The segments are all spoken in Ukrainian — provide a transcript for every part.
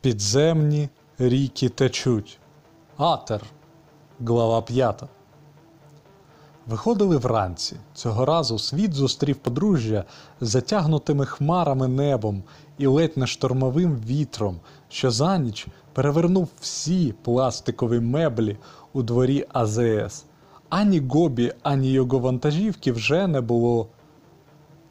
Підземні ріки течуть. Атер, глава 5. Виходили вранці. Цього разу світ зустрів подружжя затягнутими хмарами небом і ледь не штормовим вітром, що за ніч перевернув всі пластикові меблі у дворі АЗС. Ані Гобі, ані його вантажівки вже не було.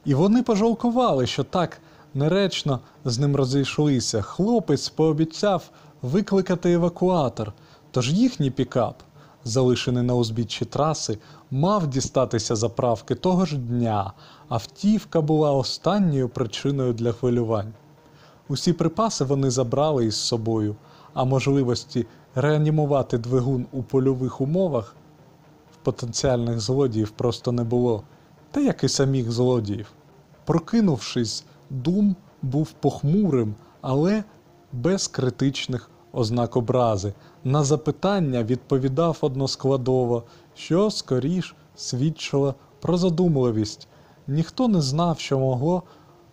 І вони пожалкували, що так Неречно з ним розійшлися. Хлопець пообіцяв викликати евакуатор, тож їхній пікап, залишений на узбіччі траси, мав дістатися заправки того ж дня. Автівка була останньою причиною для хвилювань. Усі припаси вони забрали із собою, а можливості реанімувати двигун у польових умовах в потенціальних злодіїв просто не було, та як і самих злодіїв. Прокинувшись, Дум був похмурим, але без критичних ознак образи. На запитання відповідав односкладово, що скоріш свідчило про задумливість. Ніхто не знав, що могло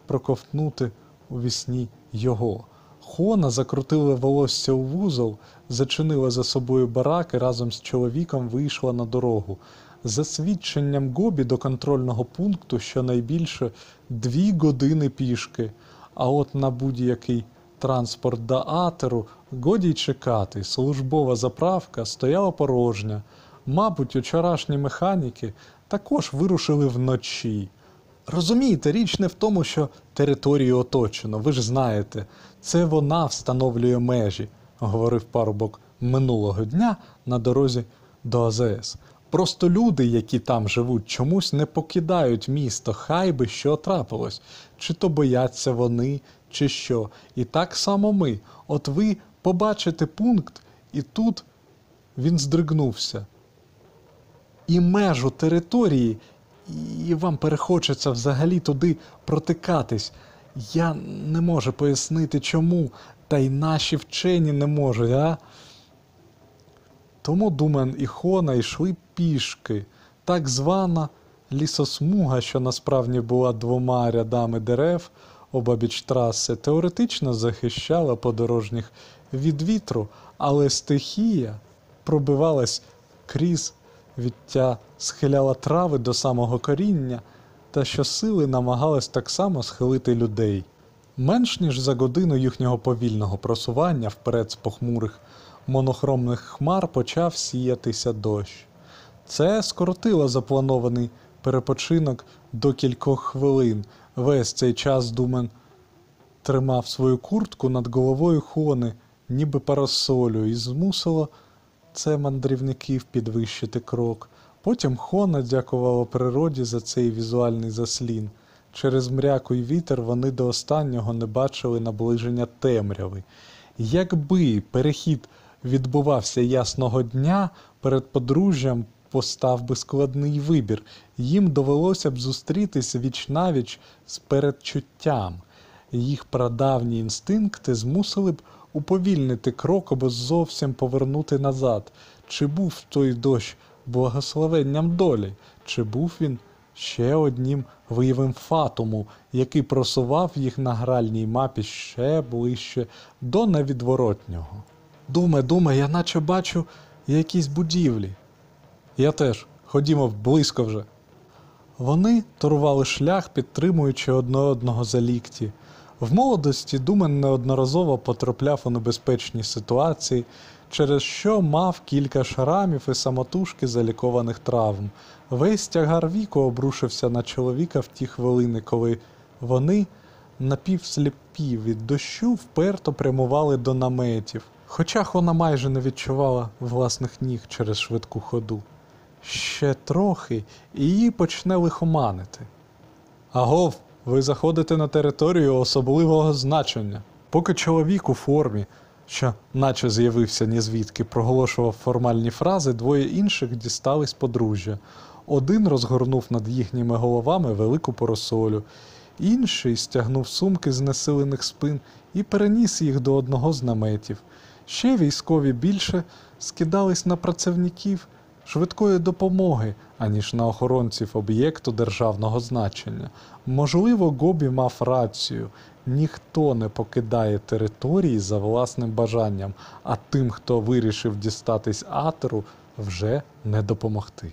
проковтнути у вісні його. Хона закрутила волосся у вузол, зачинила за собою барак і разом з чоловіком вийшла на дорогу. За свідченням Гобі до контрольного пункту щонайбільше дві години пішки. А от на будь-який транспорт до атеру годі й чекати, службова заправка стояла порожня. Мабуть, вчорашні механіки також вирушили вночі. Розумієте, річ не в тому, що територію оточено, ви ж знаєте, це вона встановлює межі, говорив парубок минулого дня на дорозі до АЗС. Просто люди, які там живуть, чомусь не покидають місто, хай би що трапилось, чи то бояться вони, чи що. І так само ми. От ви побачите пункт, і тут він здригнувся. І межу території, і вам перехочеться взагалі туди протикатись. Я не можу пояснити чому, та й наші вчені не можуть, а? Тому Думен і Хона йшли пішки, так звана лісосмуга, що насправді була двома рядами дерев обабіч траси, теоретично захищала подорожніх від вітру, але стихія пробивалась крізь відтя, схиляла трави до самого коріння та щосили намагалась так само схилити людей. Менш ніж за годину їхнього повільного просування вперед з похмурих монохромних хмар почав сіятися дощ. Це скоротило запланований перепочинок до кількох хвилин. Весь цей час Думен тримав свою куртку над головою Хони, ніби парасолю, і змусило це мандрівників підвищити крок. Потім Хона дякувала природі за цей візуальний заслін. Через мряку й вітер вони до останнього не бачили наближення темряви. Якби перехід відбувався ясного дня, перед подружжям постав би складний вибір. Їм довелося б зустрітись зустрітися вічнавіч з передчуттям. Їх прадавні інстинкти змусили б уповільнити крок або зовсім повернути назад. Чи був той дощ благословенням долі, чи був він ще одним виявом фатуму, який просував їх на гральній мапі ще ближче до невідворотнього. Думе, думе, я наче бачу якісь будівлі. Я теж, ходімо близько вже. Вони торували шлях, підтримуючи одне одного за лікті. В молодості Думен неодноразово потрапляв у небезпечні ситуації, через що мав кілька шрамів і самотужки залікованих травм. Весь тягар віку обрушився на чоловіка в ті хвилини, коли вони, напівсліпі від дощу, вперто прямували до наметів. Хочах вона майже не відчувала власних ніг через швидку ходу. Ще трохи і її почне лихоманити. Агов, ви заходите на територію особливого значення. Поки чоловік у формі, що наче з'явився ні звідки, проголошував формальні фрази, двоє інших дістались подружжя. Один розгорнув над їхніми головами велику поросолю, інший стягнув сумки з несилених спин і переніс їх до одного з наметів. Ще військові більше скидались на працівників швидкої допомоги, аніж на охоронців об'єкту державного значення. Можливо, Гобі мав рацію. Ніхто не покидає території за власним бажанням, а тим, хто вирішив дістатись атеру, вже не допомогти.